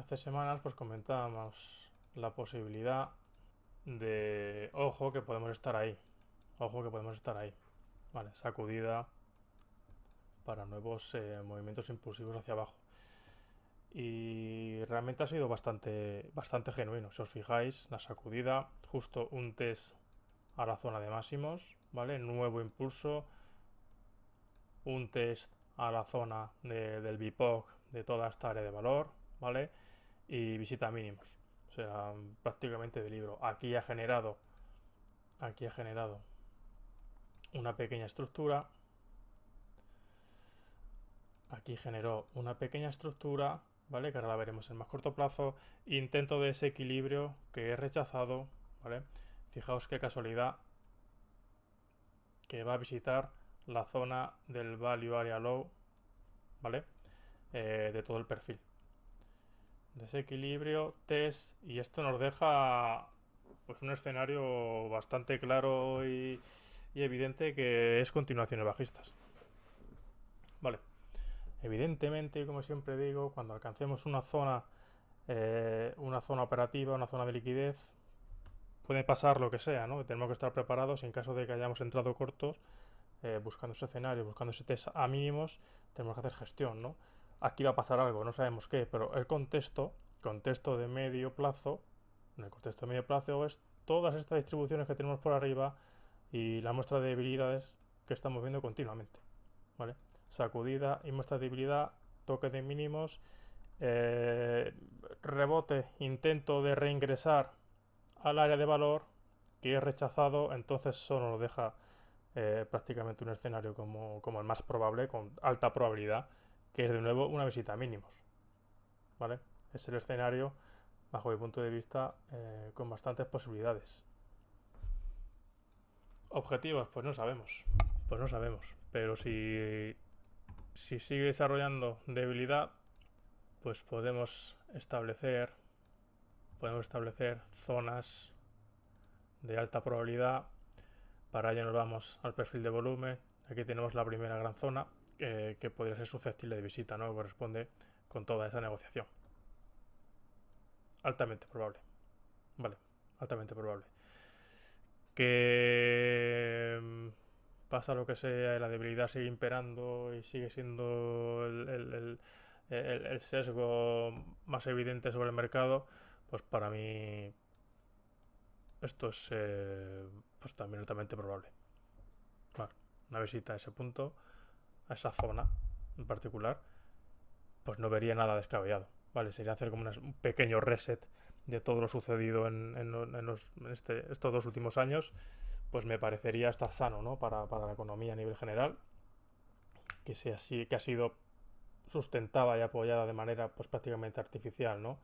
hace semanas pues comentábamos la posibilidad de, ojo, que podemos estar ahí. Ojo, que podemos estar ahí. Vale, sacudida para nuevos eh, movimientos impulsivos hacia abajo. Y realmente ha sido bastante, bastante genuino. Si os fijáis, la sacudida, justo un test a la zona de máximos, ¿vale? Nuevo impulso, un test a la zona del BIPOC de toda esta área de valor, ¿vale? y visita mínimos. O sea, prácticamente de libro. Aquí ha generado. Aquí ha generado una pequeña estructura. Aquí generó una pequeña estructura, ¿vale? Que ahora la veremos en más corto plazo. Intento de ese equilibrio que he rechazado, ¿vale? Fijaos qué casualidad que va a visitar la zona del value area low, ¿vale? Eh, de todo el perfil. Desequilibrio, test, y esto nos deja pues un escenario bastante claro y, evidente que es continuaciones bajistas. Vale. Evidentemente, como siempre digo, cuando alcancemos una zona, eh, una zona operativa, una zona de liquidez, puede pasar lo que sea, ¿no? Tenemos que estar preparados en caso de que hayamos entrado cortos, eh, buscando ese escenario, buscando ese test a mínimos, tenemos que hacer gestión, ¿no? aquí va a pasar algo, no sabemos qué, pero el contexto, contexto de medio plazo, en el contexto de medio plazo es todas estas distribuciones que tenemos por arriba y la muestra de debilidades que estamos viendo continuamente, ¿vale? Sacudida y muestra de debilidad, toque de mínimos, eh, rebote, intento de reingresar al área de valor que es rechazado, entonces solo nos deja eh, prácticamente un escenario como, como el más probable, con alta probabilidad, que es de nuevo una visita mínimos. ¿Vale? Es el escenario, bajo mi punto de vista, eh, con bastantes posibilidades. Objetivos, pues no sabemos. Pues no sabemos. Pero si, si sigue desarrollando debilidad, pues podemos establecer. Podemos establecer zonas de alta probabilidad. Para ello nos vamos al perfil de volumen. Aquí tenemos la primera gran zona, eh, que podría ser susceptible de visita, ¿no? Corresponde con toda esa negociación. Altamente probable. Vale, altamente probable. Que mm, pasa lo que sea, la debilidad sigue imperando y sigue siendo el, sesgo más evidente sobre el mercado, pues para mí esto es eh, pues también altamente probable. una visita a ese punto a esa zona en particular, pues no vería nada descabellado. ¿vale? Sería hacer como un pequeño reset de todo lo sucedido en, este, estos dos últimos años, pues me parecería estar sano ¿no? para, para la economía a nivel general, que, sea así, que ha sido sustentada y apoyada de manera pues, prácticamente artificial ¿no?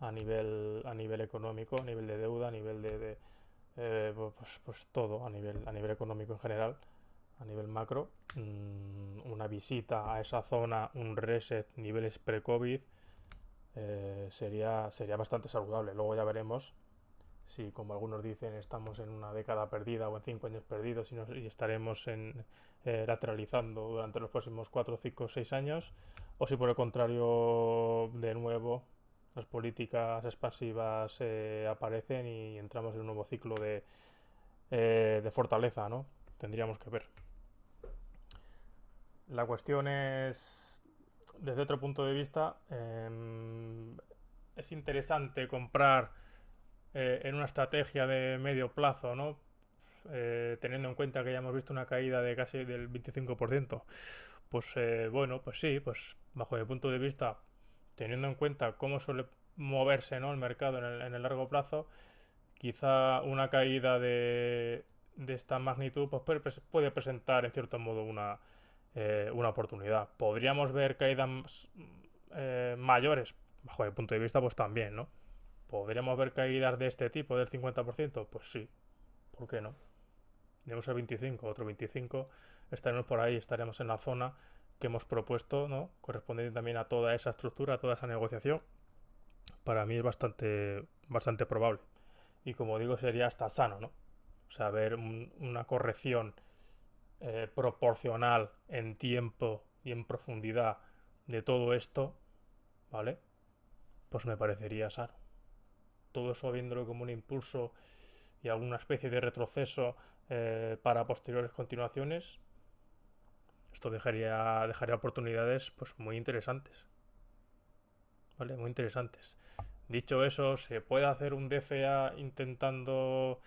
a, nivel, a nivel económico, a nivel de deuda, a nivel de, eh, pues, pues, todo, a nivel, a nivel económico en general a nivel macro, mm, una visita a esa zona, un reset, niveles pre-COVID, eh, sería, sería bastante saludable. Luego ya veremos si, como algunos dicen, estamos en una década perdida o en cinco años perdidos y, estaremos en, eh, lateralizando durante los próximos cuatro, cinco, seis años, o si por el contrario, de nuevo, las políticas expansivas eh, aparecen y entramos en un nuevo ciclo de, de fortaleza, ¿no? Tendríamos que ver. La cuestión es, desde otro punto de vista, em, es interesante comprar eh, en una estrategia de medio plazo, ¿no? Eh, teniendo en cuenta que ya hemos visto una caída de casi del 25%. Pues eh, bueno, pues sí, pues bajo mi punto de vista, teniendo en cuenta cómo suele moverse ¿no? el mercado en el, largo plazo, quizá una caída de, esta magnitud pues puede presentar en cierto modo una, eh, una oportunidad. Podríamos ver caídas eh, mayores, bajo el punto de vista, pues también, ¿no? ¿Podríamos ver caídas de este tipo, del 50%? Pues sí, ¿por qué no? Tenemos el 25, otro 25, estaremos por ahí, estaremos en la zona que hemos propuesto, ¿no? Correspondiente también a toda esa estructura, toda esa negociación, para mí es bastante, bastante probable. Y como digo, sería hasta sano, ¿no? O sea, ver una corrección eh, proporcional en tiempo y en profundidad de todo esto, ¿vale? Pues me parecería sano. Todo eso viéndolo como un impulso y alguna especie de retroceso eh, para posteriores continuaciones, esto dejaría, dejaría oportunidades pues muy interesantes. ¿Vale? Muy interesantes. Dicho eso, se puede hacer un DCA intentando...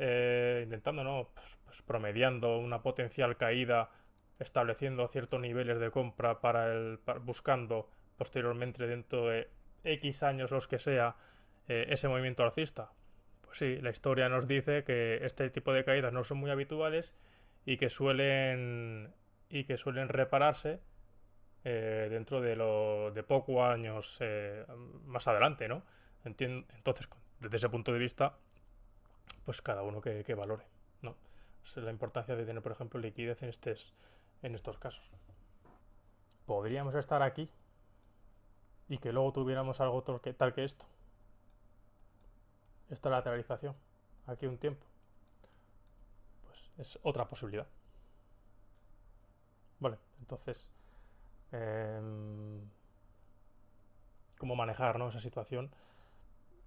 Eh, intentando, no, pues, pues, promediando una potencial caída, estableciendo ciertos niveles de compra para el buscando posteriormente dentro de X años los que sea eh, ese movimiento alcista. Pues sí, la historia nos dice que este tipo de caídas no son muy habituales y que suelen y que suelen repararse eh, dentro de, lo, de pocos años eh, más adelante, ¿no? Entiendo, entonces, desde ese punto de vista, pues cada uno que, que valore, ¿no? la importancia de tener, por ejemplo, liquidez en, en estos casos. Podríamos estar aquí y que luego tuviéramos algo tal que esto. Esta lateralización, aquí un tiempo. Pues es otra posibilidad. Vale, entonces, em, ¿cómo manejar ¿no? esa situación?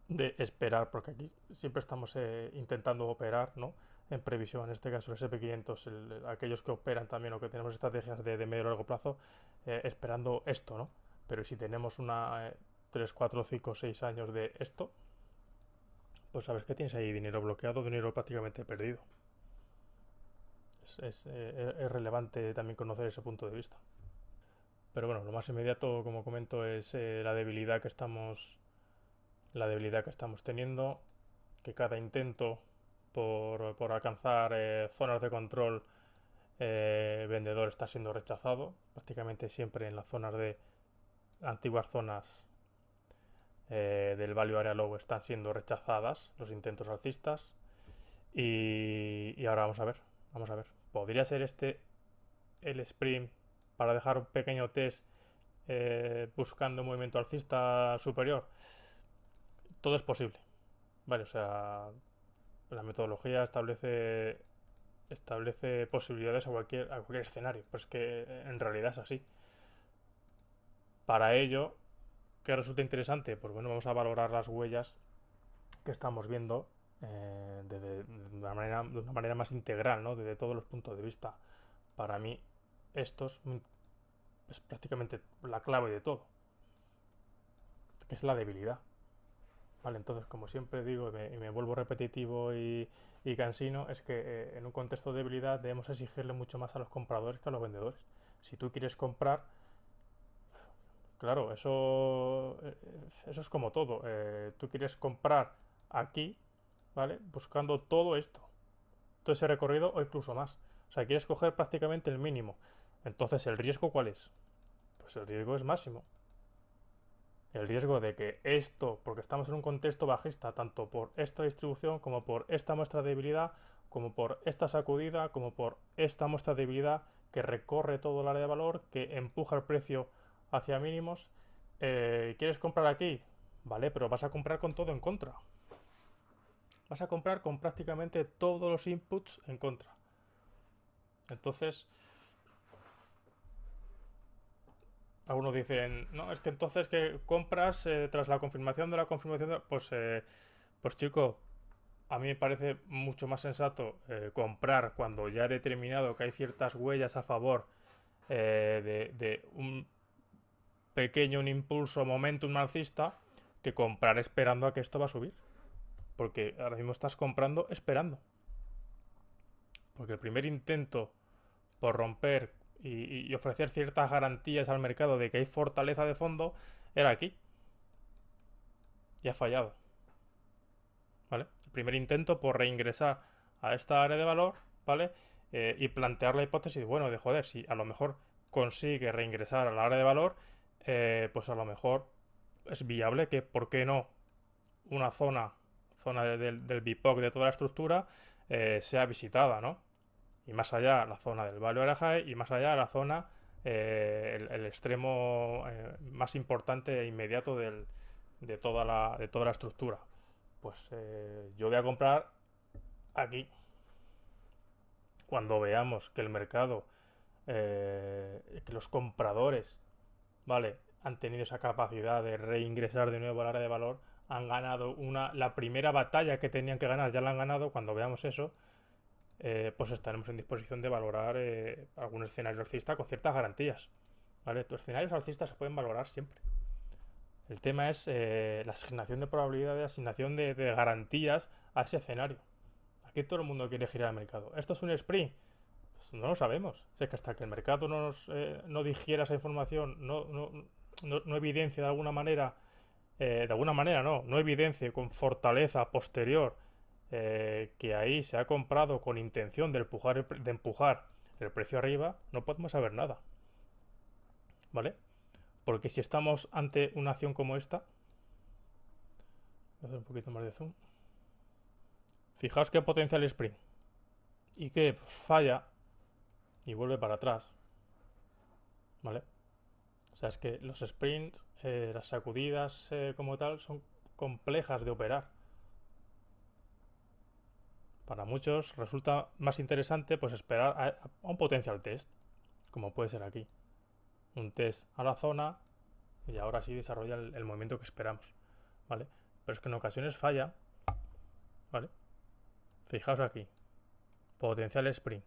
de esperar, porque aquí siempre estamos eh, intentando operar, ¿no? en previsión, en este caso el SP500, aquellos que operan también o que tenemos estrategias de, medio y largo plazo, eh, esperando esto, ¿no? Pero si tenemos una 3, 4, 5, 6 años de esto, pues sabes que tienes ahí dinero bloqueado, dinero prácticamente perdido. Es, eh, eh, es relevante también conocer ese punto de vista. Pero bueno, lo más inmediato, como comento, es la debilidad que estamos. La debilidad que estamos teniendo. Que cada intento por, alcanzar eh, zonas de control, eh, vendedor está siendo rechazado. Prácticamente siempre en las zonas de antiguas zonas eh, del value area low están siendo rechazadas los intentos alcistas. Y, y, ahora vamos a ver, vamos a ver. Podría ser este el sprint para dejar un pequeño test buscando movimiento alcista superior. Todo es posible. Vale, o sea, la metodología establece establece posibilidades a cualquier, cualquier escenario. Pues que en realidad es así. Para ello, ¿qué resulta interesante? Pues bueno, vamos a valorar las huellas que estamos viendo eh, de, una manera, de una manera más integral, ¿no? Desde todos los puntos de vista. Para mí, esto es, prácticamente la clave de todo. es la debilidad entonces, como siempre digo y me, vuelvo repetitivo y, cansino, es que eh, en un contexto de debilidad debemos exigirle mucho más a los compradores que a los vendedores. Si tú quieres comprar, claro, eso, eh, eso es como todo. Eh, tú quieres comprar aquí, ¿vale? Buscando todo esto, todo ese recorrido o incluso más. O sea, quieres coger prácticamente el mínimo. Entonces, ¿el riesgo cuál es? Pues el riesgo es máximo el riesgo de que esto, porque estamos en un contexto bajista, tanto por esta distribución como por esta muestra de debilidad, como por esta sacudida, como por esta muestra de debilidad que recorre todo el área de valor, que empuja el precio hacia mínimos. Eh, ¿Quieres comprar aquí? Vale, pero vas a comprar con todo en contra. Vas a comprar con prácticamente todos los inputs en contra. Entonces, algunos dicen, no, es que entonces que compras eh, tras la confirmación de la confirmación, pues, eh, pues chico, a mí me parece mucho más sensato eh, comprar cuando ya he determinado que hay ciertas huellas a favor de, un pequeño, un impulso, momentum marxista, que comprar esperando a que esto va a subir. Porque ahora mismo estás comprando esperando. Porque el primer intento por romper y, ofrecer ciertas garantías al mercado de que hay fortaleza de fondo era aquí. Y ha fallado. ¿Vale? El primer intento por reingresar a esta área de valor, ¿vale? Eh, y plantear la hipótesis, bueno, de joder, si a lo mejor consigue reingresar a la área de valor, eh, pues a lo mejor es viable que, ¿por qué no? Una zona, zona del BIPOC de toda la estructura, eh, sea visitada, ¿no? y más allá la zona del Valle y más allá la zona, eh, el, extremo eh, más importante e inmediato de, toda la, de toda la estructura. Pues eh, yo voy a comprar aquí. Cuando veamos que el mercado, que los compradores, ¿vale? Han tenido esa capacidad de reingresar de nuevo al área de valor, han ganado una, la primera batalla que tenían que ganar, ya la han ganado, cuando veamos eso, eh, pues estaremos en disposición de valorar eh, algún escenario alcista con ciertas garantías. ¿vale? Los escenarios alcistas se pueden valorar siempre. El tema es eh, la asignación de probabilidades, asignación de, garantías a ese escenario. Aquí todo el mundo quiere girar al mercado. ¿Esto es un sprint? Pues no lo sabemos. que hasta que el mercado no, nos, no digiera esa información, no, no, evidencia de alguna manera, de alguna manera no, no evidencie con fortaleza posterior eh, que ahí se ha comprado con intención de empujar, el, precio arriba, no podemos saber nada. ¿Vale? Porque si estamos ante una acción como esta, voy a hacer un poquito más de zoom. Fijaos que potencia el sprint. Y que falla y vuelve para atrás. ¿Vale? O sea, es que los sprints, eh, las sacudidas eh, como tal, son complejas de operar. Para muchos resulta más interesante pues esperar a, un potencial test, como puede ser aquí. Un test a la zona y ahora sí desarrolla el, movimiento que esperamos, ¿vale? Pero es que en ocasiones falla, ¿vale? Fijaos aquí, potencial sprint.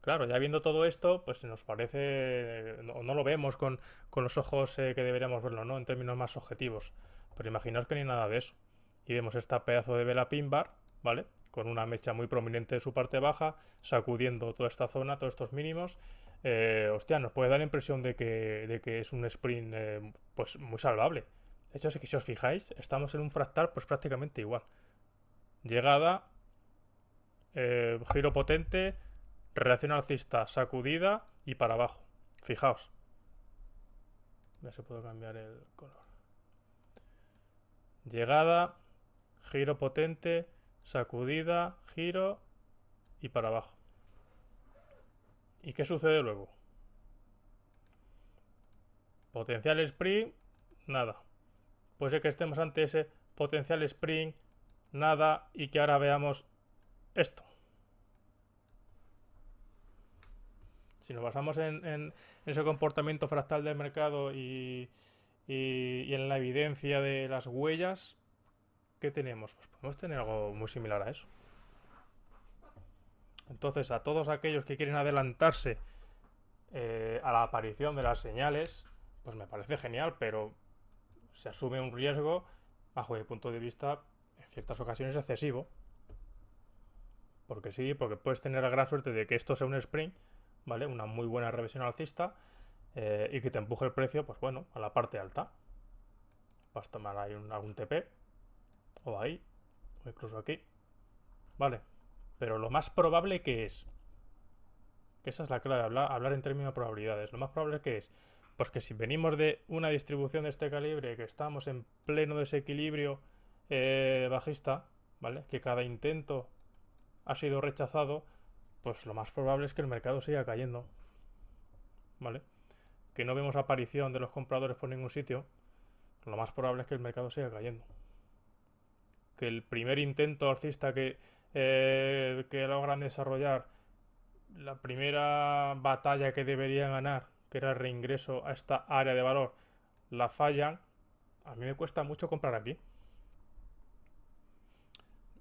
Claro, ya viendo todo esto, pues nos parece, no, lo vemos con, los ojos eh, que deberíamos verlo, ¿no? En términos más objetivos. Pero imaginaos que ni nada de eso. Y vemos esta pedazo de vela pin bar, ¿vale? con una mecha muy prominente de su parte baja, sacudiendo toda esta zona, todos estos mínimos. Eh, hostia, nos puede dar la impresión de que, es un sprint eh, pues muy salvable. De hecho, si os fijáis, estamos en un fractal pues prácticamente igual. Llegada, eh, giro potente, reacción alcista, sacudida y para abajo. Fijaos. Ya se puedo cambiar el color. Llegada, giro potente, sacudida, giro y para abajo. ¿Y qué sucede luego? Potencial spring, nada. Puede ser que estemos ante ese potencial spring, nada, y que ahora veamos esto. Si nos basamos en, ese comportamiento fractal del mercado y en la evidencia de las huellas, ¿Qué tenemos? Pues podemos tener algo muy similar a eso. Entonces, a todos aquellos que quieren adelantarse eh, a la aparición de las señales, pues me parece genial, pero se asume un riesgo, bajo mi punto de vista, en ciertas ocasiones excesivo. Porque sí, porque puedes tener la gran suerte de que esto sea un sprint, ¿vale? Una muy buena revisión alcista eh, y que te empuje el precio, pues bueno, a la parte alta. Vas a tomar ahí algún TP, o ahí, o incluso aquí. Vale, pero lo más probable que es, que esa es la clave, hablar, hablar en términos de probabilidades, lo más probable que es, pues que si venimos de una distribución de este calibre, que estamos en pleno desequilibrio eh, bajista, ¿vale? Que cada intento ha sido rechazado, pues lo más probable es que el mercado siga cayendo, ¿vale? Que no vemos aparición de los compradores por ningún sitio, lo más probable es que el mercado siga cayendo que el primer intento alcista que, eh, que logran desarrollar, la primera batalla que deberían ganar, que era el reingreso a esta área de valor, la fallan, a mí me cuesta mucho comprar aquí.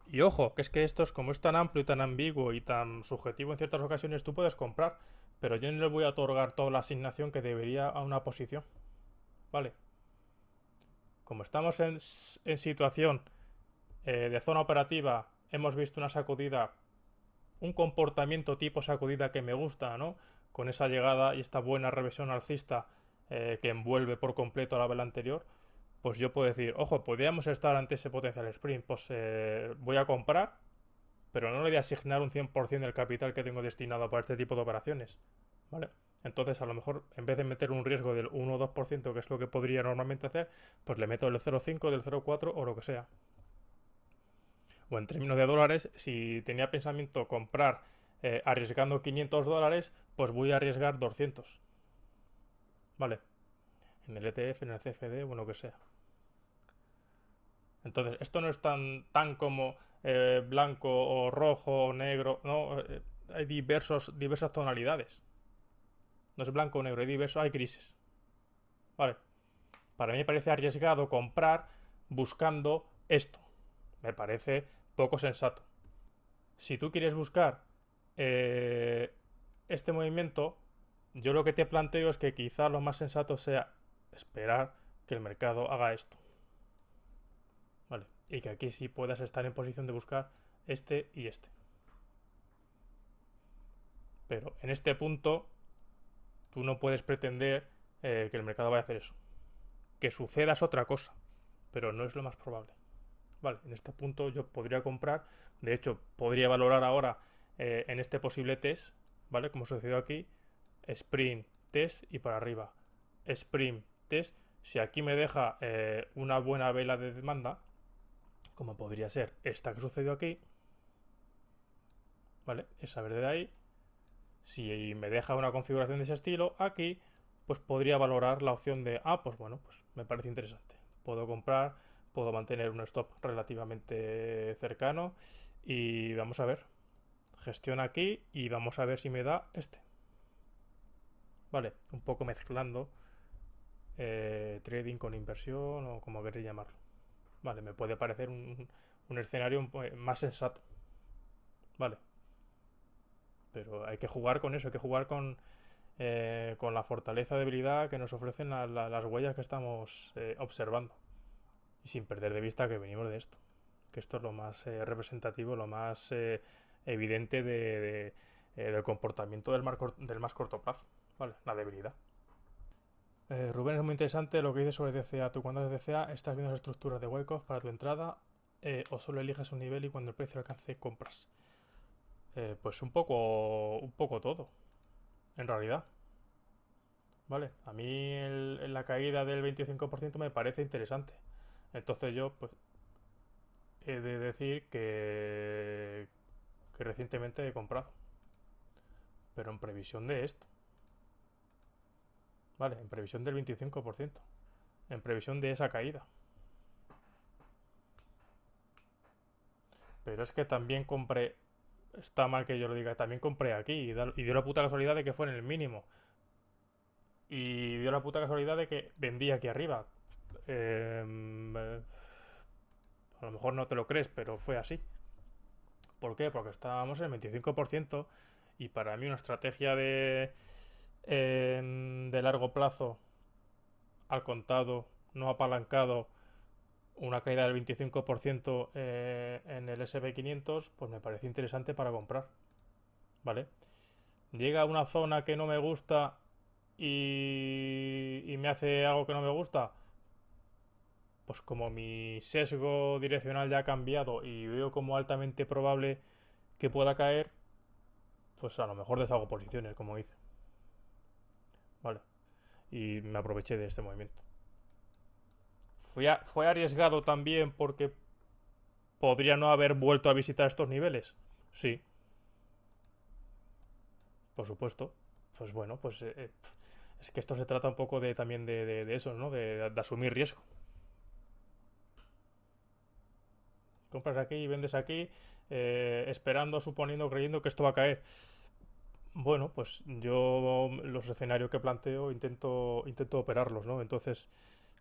Y ojo, que es que esto es como es tan amplio y tan ambiguo y tan subjetivo en ciertas ocasiones, tú puedes comprar, pero yo no le voy a otorgar toda la asignación que debería a una posición. ¿Vale? Como estamos en situación eh, de zona operativa hemos visto una sacudida, un comportamiento tipo sacudida que me gusta, ¿no? Con esa llegada y esta buena revisión alcista eh, que envuelve por completo a la vela anterior, pues yo puedo decir, ojo, podríamos estar ante ese potencial sprint, pues eh, voy a comprar, pero no le voy a asignar un 100% del capital que tengo destinado para este tipo de operaciones, ¿vale? Entonces, a lo mejor, en vez de meter un riesgo del 1 o 2%, que es lo que podría normalmente hacer, pues le meto el 0,5, del 0,4 o lo que sea o en términos de dólares, si tenía pensamiento comprar eh, arriesgando 500 dólares, pues voy a arriesgar 200. ¿Vale? En el ETF, en el CFD, bueno, que sea. Entonces, esto no es tan, tan como eh, blanco o rojo o negro, no, eh, hay diversos, diversas tonalidades. No es blanco o negro, hay diversos, hay grises. Vale. Para mí me parece arriesgado comprar buscando esto. Me parece poco sensato. Si tú quieres buscar eh, este movimiento, yo lo que te planteo es que quizás lo más sensato sea esperar que el mercado haga esto. Y que aquí sí puedas estar en posición de buscar este y este. Pero en este punto, tú no puedes pretender eh, que el mercado vaya a hacer eso. Que sucedas otra cosa, pero no es lo más probable vale, en este punto yo podría comprar, de hecho podría valorar ahora eh, en este posible test, ¿vale? Como sucedió aquí, sprint, test y para arriba, sprint, test, si aquí me deja eh, una buena vela de demanda, como podría ser esta que sucedió aquí, ¿vale? Esa verde de ahí, si me deja una configuración de ese estilo aquí, pues podría valorar la opción de, ah, pues bueno, pues me parece interesante. Puedo comprar puedo mantener un stop relativamente cercano y vamos a ver. Gestión aquí y vamos a ver si me da este. Vale, un poco mezclando eh, trading con inversión o como queréis llamarlo. Vale, me puede parecer un, escenario eh, más sensato. Vale. Pero hay que jugar con eso, hay que jugar con, eh, con la fortaleza, debilidad que nos ofrecen las huellas que estamos observando y sin perder de vista que venimos de esto, que esto es lo más eh, representativo, lo más eh, evidente de, eh, del comportamiento del, marco, del más corto plazo, ¿vale? La debilidad. Rubén, es muy interesante lo que dices sobre DCA. Tú cuando haces DCA estás viendo las estructuras de huecos para tu entrada o solo eliges un nivel y cuando el precio alcance compras. pues un poco, un poco todo, en realidad. Vale, a mí la caída del 25% me parece interesante. Entonces yo, pues, he de decir que, recientemente he comprado. Pero en previsión de esto. Vale, en previsión del 25%. En previsión de esa caída. Pero es que también compré. Está mal que yo lo diga. También compré aquí. Y, dio la puta casualidad de que fue en el mínimo. Y dio la puta casualidad de que vendí aquí arriba. Em, eh, a lo mejor no te lo crees, pero fue así. ¿Por qué? Porque estábamos en el 25% y para mí una estrategia de, em, de largo plazo al contado, no apalancado, una caída del 25% eh, en el sb 500 pues me parece interesante para comprar. ¿Vale? Llega a una zona que no me gusta y me hace algo que no me gusta, pues como mi sesgo direccional ya ha cambiado y veo como altamente probable que pueda caer, pues a lo mejor deshago posiciones, como hice. Vale. Y me aproveché de este movimiento. fue arriesgado también porque podría no haber vuelto a visitar estos niveles. Sí. Por supuesto. Pues bueno, pues eh, eh, es que esto se trata un poco de también de, eso, ¿no? de asumir riesgo. compras aquí y vendes aquí, eh, esperando, suponiendo, creyendo que esto va a caer. Bueno, pues yo los escenarios que planteo intento, intento operarlos, ¿no? Entonces,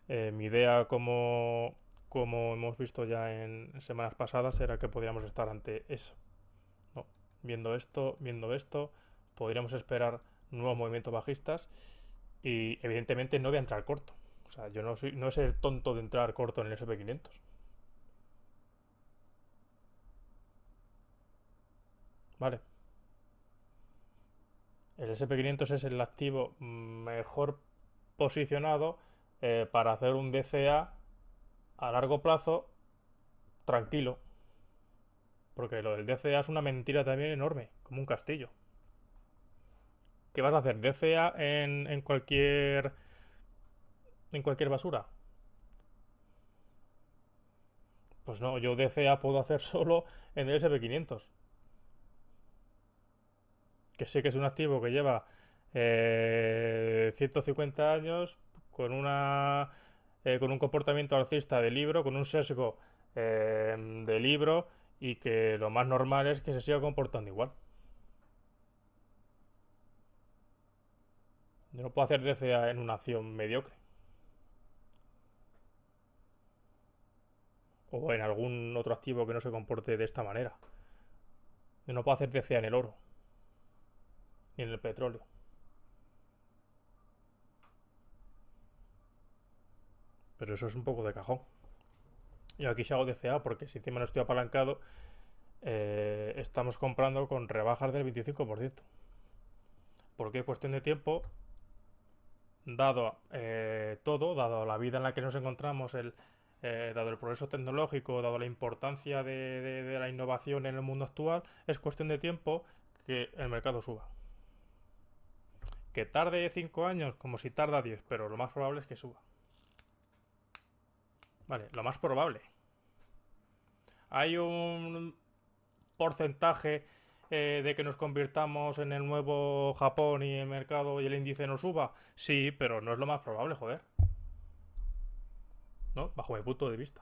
eh, mi idea, como, como hemos visto ya en semanas pasadas, era que podríamos estar ante eso. Viendo esto, viendo esto, podríamos esperar nuevos movimientos bajistas y evidentemente no voy a entrar corto. O sea, yo no, soy, no es el tonto de entrar corto en el SP500. Vale. El SP500 es el activo mejor posicionado eh, para hacer un DCA a largo plazo tranquilo. Porque lo del DCA es una mentira también enorme, como un castillo. ¿Qué vas a hacer? ¿DCA en, en cualquier. en cualquier basura? Pues no, yo DCA puedo hacer solo en el SP500 que sé que es un activo que lleva 150 eh, años con una eh, con un comportamiento alcista de libro, con un sesgo eh, de libro y que lo más normal es que se siga comportando igual. Yo no puedo hacer DCA en una acción mediocre. O en algún otro activo que no se comporte de esta manera. Yo no puedo hacer DCA en el oro en el petróleo. Pero eso es un poco de cajón. Yo aquí se hago DCA porque si encima no estoy apalancado, eh, estamos comprando con rebajas del 25%. Porque es cuestión de tiempo, dado eh, todo, dado la vida en la que nos encontramos, el, eh, dado el progreso tecnológico, dado la importancia de la innovación en el mundo actual, es cuestión de tiempo que el mercado suba. Que tarde 5 años, como si tarda 10, pero lo más probable es que suba. Vale, lo más probable. Hay un porcentaje eh, de que nos convirtamos en el nuevo Japón y el mercado y el índice no suba. Sí, pero no es lo más probable, joder. ¿No? Bajo mi punto de vista.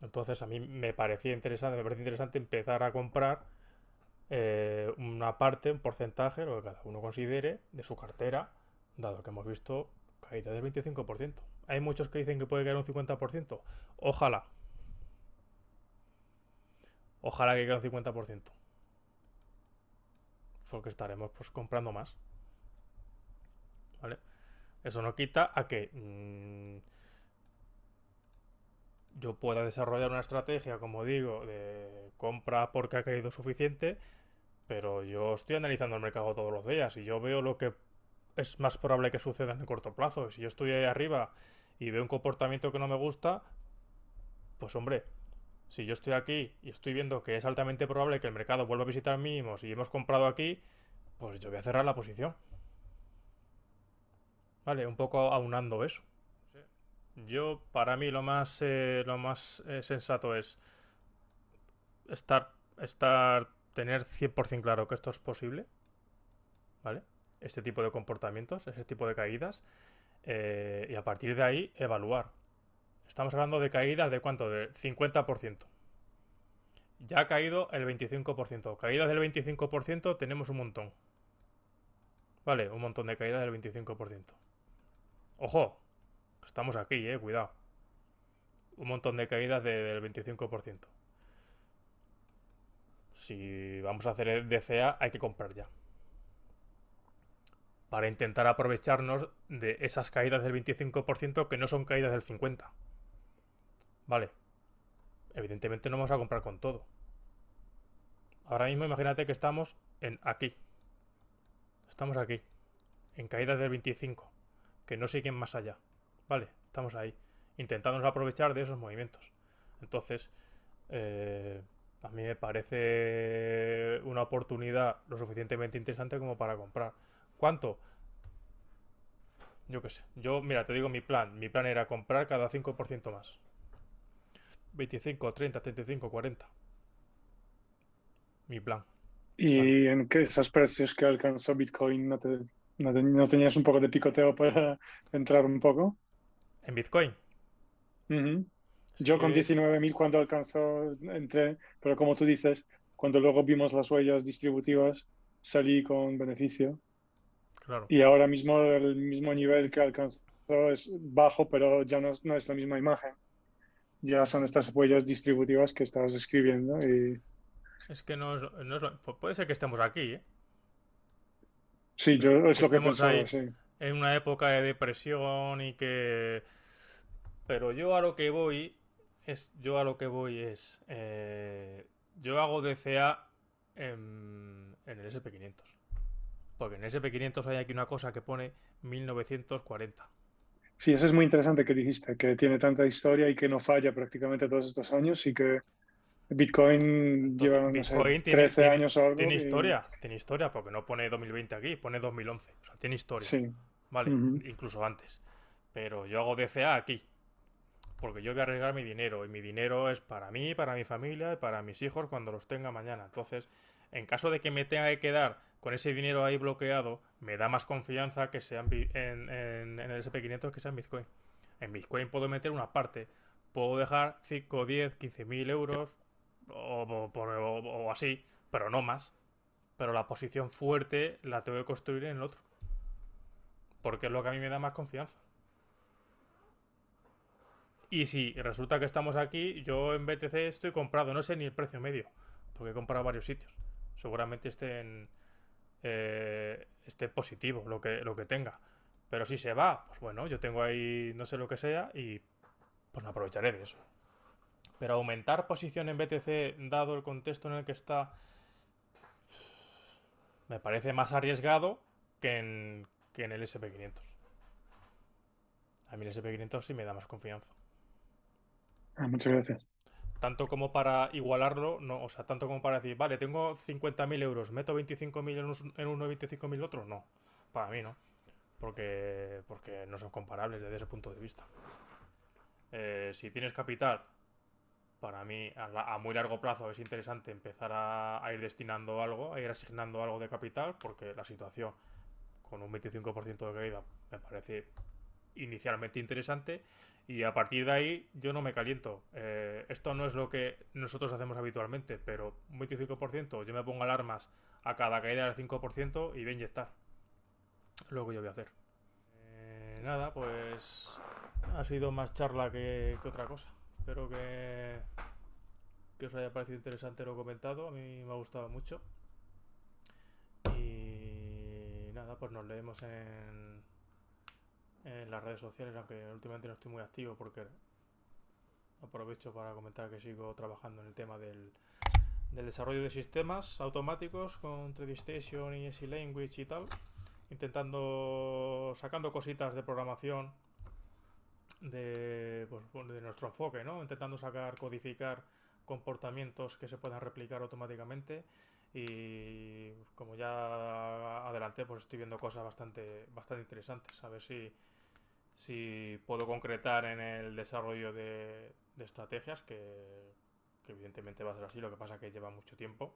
Entonces a mí me parecía interesante, me parece interesante empezar a comprar eh, una parte, un porcentaje, lo que cada uno considere, de su cartera, dado que hemos visto caída del 25%. Hay muchos que dicen que puede caer un 50%. Ojalá. Ojalá que caiga un 50%. Porque estaremos pues, comprando más. ¿Vale? Eso no quita a que mm, yo pueda desarrollar una estrategia, como digo, de compra porque ha caído suficiente pero yo estoy analizando el mercado todos los días y yo veo lo que es más probable que suceda en el corto plazo. si yo estoy ahí arriba y veo un comportamiento que no me gusta, pues hombre, si yo estoy aquí y estoy viendo que es altamente probable que el mercado vuelva a visitar mínimos y hemos comprado aquí, pues yo voy a cerrar la posición. Vale, un poco aunando eso. Yo, para mí, lo más, eh, lo más eh, sensato es estar, estar tener 100% claro que esto es posible, ¿vale? Este tipo de comportamientos, ese tipo de caídas, eh, y a partir de ahí evaluar. Estamos hablando de caídas de cuánto? De 50%. Ya ha caído el 25%. Caídas del 25% tenemos un montón. Vale, un montón de caídas del 25%. Ojo, estamos aquí, eh, cuidado. Un montón de caídas del 25% si vamos a hacer DCA hay que comprar ya. Para intentar aprovecharnos de esas caídas del 25% que no son caídas del 50%. Vale. Evidentemente no vamos a comprar con todo. Ahora mismo imagínate que estamos en aquí. Estamos aquí. En caídas del 25. Que no siguen más allá. Vale, estamos ahí. Intentándonos aprovechar de esos movimientos. Entonces, eh, a mí me parece una oportunidad lo suficientemente interesante como para comprar. ¿Cuánto? Yo qué sé. Yo, mira, te digo mi plan. Mi plan era comprar cada 5% más. 25, 30, 35, 40. Mi plan. ¿Y en qué esos precios que alcanzó Bitcoin no, tenías un poco de picoteo para entrar un poco? ¿En Bitcoin? Yo con 19.000 cuando alcanzó, entré, pero como tú dices, cuando luego vimos las huellas distributivas, salí con beneficio. Y ahora mismo el mismo nivel que alcanzó es bajo, pero ya no, es la misma imagen. Ya son estas huellas distributivas que estabas escribiendo. Y... Es que no, no puede ser que estemos aquí. ¿eh? Sí, yo es lo que pensaba. En una época de depresión y que. Pero yo a lo que voy es, yo a lo que voy es, eh, yo hago DCA en, en el SP500. Porque en el SP500 hay aquí una cosa que pone 1940. Sí, eso es muy interesante que dijiste, que tiene tanta historia y que no falla prácticamente todos estos años y que Bitcoin lleva 13 años o Tiene historia, tiene historia, porque no pone 2020 aquí, pone 2011. O sea, tiene historia. Vale, incluso antes. Pero yo hago DCA aquí, porque yo voy a arriesgar mi dinero y mi dinero es para mí, para mi familia y para mis hijos cuando los tenga mañana. Entonces, en caso de que me tenga que quedar con ese dinero ahí bloqueado, me da más confianza que sea en, el SP500 que sea en Bitcoin. En Bitcoin puedo meter una parte, puedo dejar 5, 10, 15 mil euros o, o así, pero no más. Pero la posición fuerte la tengo que construir en el otro. Porque es lo que a mí me da más confianza. Y si resulta que estamos aquí, yo en BTC estoy comprado, no sé ni el precio medio, porque he comprado varios sitios. Seguramente en. eh, esté positivo lo que, lo que tenga. Pero si se va, pues bueno, yo tengo ahí no sé lo que sea y pues me aprovecharé de eso. Pero aumentar posición en BTC, dado el contexto en el que está, me parece más arriesgado que en, que en el SP500. A mí el SP500 sí me da más confianza. Ah, muchas gracias. Tanto como para igualarlo, no, o sea, tanto como para decir, vale, tengo 50.000 euros, meto 25.000 en, en uno y 25.000 otro, no. Para mí no. Porque, porque no son comparables desde ese punto de vista. Eh, si tienes capital, para mí a, muy largo plazo es interesante empezar a, a, ir destinando algo, a ir asignando algo de capital, porque la situación con un 25% de caída me parece inicialmente interesante y a partir de ahí yo no me caliento. Eh, esto no es lo que nosotros hacemos habitualmente, pero un 25% yo me pongo alarmas a cada caída del 5% y voy a inyectar. Luego yo voy a hacer. Eh, nada, pues ha sido más charla que, otra cosa. Espero que, que os haya parecido interesante lo comentado. A mí me ha gustado mucho. Y nada, pues nos leemos en en las redes sociales, aunque últimamente no estoy muy activo porque aprovecho para comentar que sigo trabajando en el tema del, del desarrollo de sistemas automáticos con 3D y easy Language y tal, intentando sacando cositas de programación de, pues, de nuestro enfoque, ¿no? Intentando sacar, codificar comportamientos que se puedan replicar automáticamente y como ya adelanté, pues estoy viendo cosas bastante, bastante interesantes. A ver si, si puedo concretar en el desarrollo de, estrategias, que, evidentemente va a ser así, lo que pasa que lleva mucho tiempo.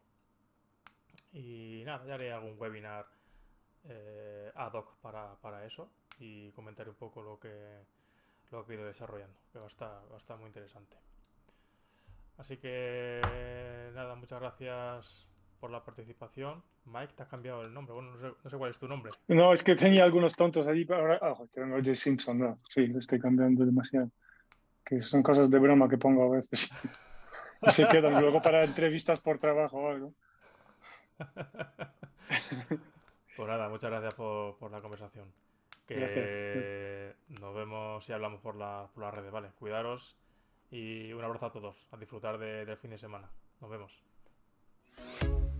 Y nada, ya haré algún webinar eh, ad hoc para, eso y comentaré un poco lo que, lo que he ido desarrollando, que va va a estar muy interesante. Así que nada, muchas gracias por la participación. Mike, te has cambiado el nombre. Bueno, no sé, cuál es tu nombre. No, es que tenía algunos tontos allí. Pero ahora, que no, Simpson, no. Sí, lo estoy cambiando demasiado. Que son cosas de broma que pongo a veces. y se quedan luego para entrevistas por trabajo o algo. Pues nada, muchas gracias por, la conversación. nos vemos y hablamos por, la, por las redes, ¿vale? Cuidaros y un abrazo a todos. A disfrutar del fin de semana. Nos vemos.